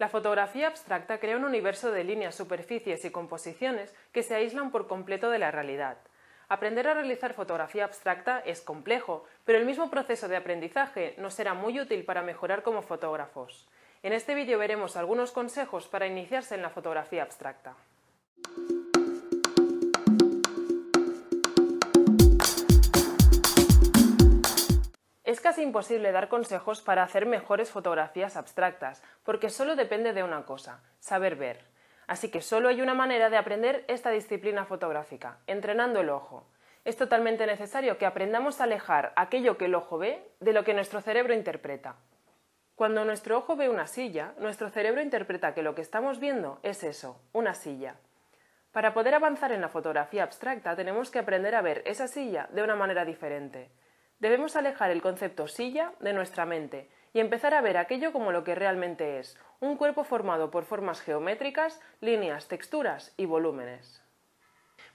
La fotografía abstracta crea un universo de líneas, superficies y composiciones que se aíslan por completo de la realidad. Aprender a realizar fotografía abstracta es complejo, pero el mismo proceso de aprendizaje nos será muy útil para mejorar como fotógrafos. En este vídeo veremos algunos consejos para iniciarse en la fotografía abstracta. Es casi imposible dar consejos para hacer mejores fotografías abstractas, porque solo depende de una cosa, saber ver. Así que solo hay una manera de aprender esta disciplina fotográfica, entrenando el ojo. Es totalmente necesario que aprendamos a alejar aquello que el ojo ve de lo que nuestro cerebro interpreta. Cuando nuestro ojo ve una silla, nuestro cerebro interpreta que lo que estamos viendo es eso, una silla. Para poder avanzar en la fotografía abstracta tenemos que aprender a ver esa silla de una manera diferente. Debemos alejar el concepto silla de nuestra mente y empezar a ver aquello como lo que realmente es, un cuerpo formado por formas geométricas, líneas, texturas y volúmenes.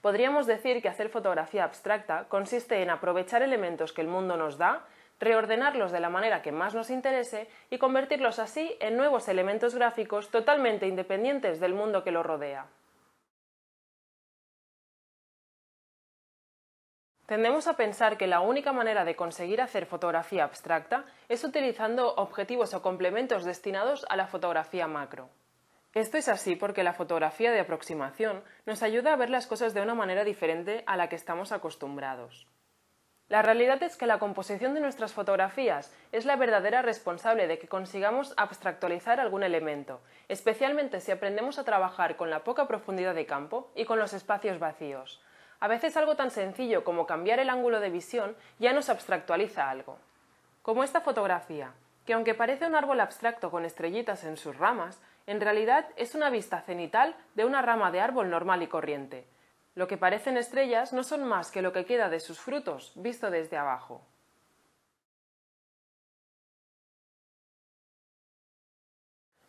Podríamos decir que hacer fotografía abstracta consiste en aprovechar elementos que el mundo nos da, reordenarlos de la manera que más nos interese y convertirlos así en nuevos elementos gráficos totalmente independientes del mundo que lo rodea. Tendemos a pensar que la única manera de conseguir hacer fotografía abstracta es utilizando objetivos o complementos destinados a la fotografía macro. Esto es así porque la fotografía de aproximación nos ayuda a ver las cosas de una manera diferente a la que estamos acostumbrados. La realidad es que la composición de nuestras fotografías es la verdadera responsable de que consigamos abstractualizar algún elemento, especialmente si aprendemos a trabajar con la poca profundidad de campo y con los espacios vacíos, a veces algo tan sencillo como cambiar el ángulo de visión ya nos abstractualiza algo. Como esta fotografía, que aunque parece un árbol abstracto con estrellitas en sus ramas, en realidad es una vista cenital de una rama de árbol normal y corriente. Lo que parecen estrellas no son más que lo que queda de sus frutos, visto desde abajo.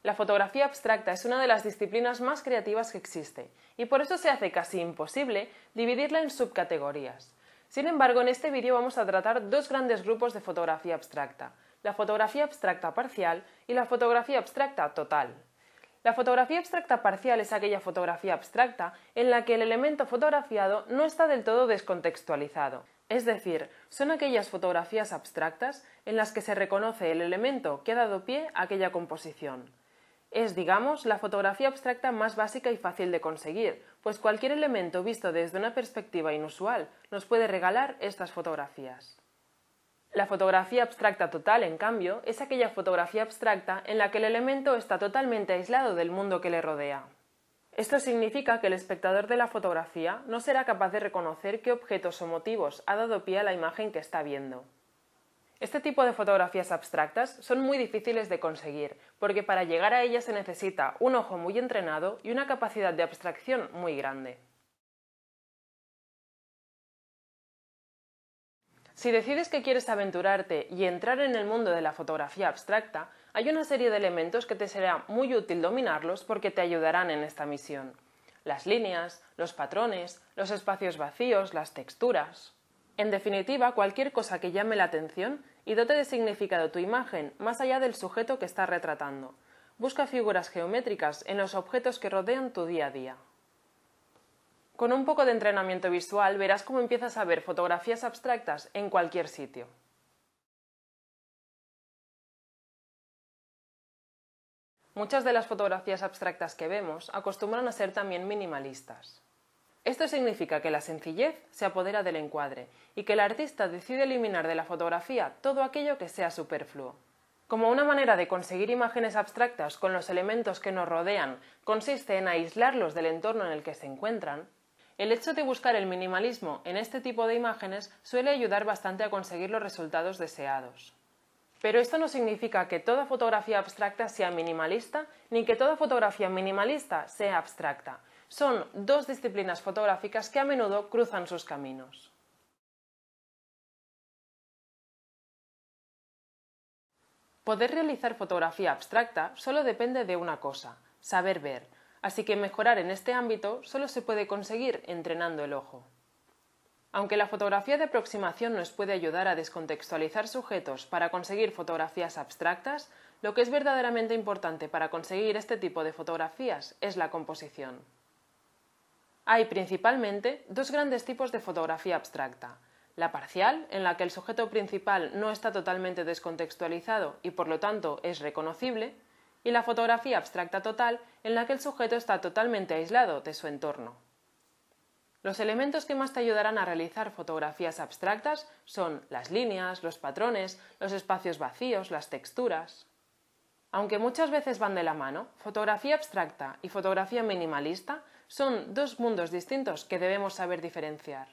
La fotografía abstracta es una de las disciplinas más creativas que existe, y por eso se hace casi imposible dividirla en subcategorías. Sin embargo, en este vídeo vamos a tratar dos grandes grupos de fotografía abstracta, la fotografía abstracta parcial y la fotografía abstracta total. La fotografía abstracta parcial es aquella fotografía abstracta en la que el elemento fotografiado no está del todo descontextualizado. Es decir, son aquellas fotografías abstractas en las que se reconoce el elemento que ha dado pie a aquella composición. Es, digamos, la fotografía abstracta más básica y fácil de conseguir, pues cualquier elemento visto desde una perspectiva inusual nos puede regalar estas fotografías. La fotografía abstracta total, en cambio, es aquella fotografía abstracta en la que el elemento está totalmente aislado del mundo que le rodea. Esto significa que el espectador de la fotografía no será capaz de reconocer qué objetos o motivos ha dado pie a la imagen que está viendo. Este tipo de fotografías abstractas son muy difíciles de conseguir, porque para llegar a ellas se necesita un ojo muy entrenado y una capacidad de abstracción muy grande. Si decides que quieres aventurarte y entrar en el mundo de la fotografía abstracta, hay una serie de elementos que te será muy útil dominarlos porque te ayudarán en esta misión. Las líneas, los patrones, los espacios vacíos, las texturas. En definitiva, cualquier cosa que llame la atención y dote de significado tu imagen más allá del sujeto que estás retratando. Busca figuras geométricas en los objetos que rodean tu día a día. Con un poco de entrenamiento visual verás cómo empiezas a ver fotografías abstractas en cualquier sitio. Muchas de las fotografías abstractas que vemos acostumbran a ser también minimalistas. Esto significa que la sencillez se apodera del encuadre y que el artista decide eliminar de la fotografía todo aquello que sea superfluo. Como una manera de conseguir imágenes abstractas con los elementos que nos rodean consiste en aislarlos del entorno en el que se encuentran, el hecho de buscar el minimalismo en este tipo de imágenes suele ayudar bastante a conseguir los resultados deseados. Pero esto no significa que toda fotografía abstracta sea minimalista, ni que toda fotografía minimalista sea abstracta, son dos disciplinas fotográficas que a menudo cruzan sus caminos. Poder realizar fotografía abstracta solo depende de una cosa, saber ver, así que mejorar en este ámbito solo se puede conseguir entrenando el ojo. Aunque la fotografía de aproximación nos puede ayudar a descontextualizar sujetos para conseguir fotografías abstractas, lo que es verdaderamente importante para conseguir este tipo de fotografías es la composición. Hay principalmente dos grandes tipos de fotografía abstracta. La parcial, en la que el sujeto principal no está totalmente descontextualizado y por lo tanto es reconocible, y la fotografía abstracta total, en la que el sujeto está totalmente aislado de su entorno. Los elementos que más te ayudarán a realizar fotografías abstractas son las líneas, los patrones, los espacios vacíos, las texturas. Aunque muchas veces van de la mano, fotografía abstracta y fotografía minimalista son dos mundos distintos que debemos saber diferenciar.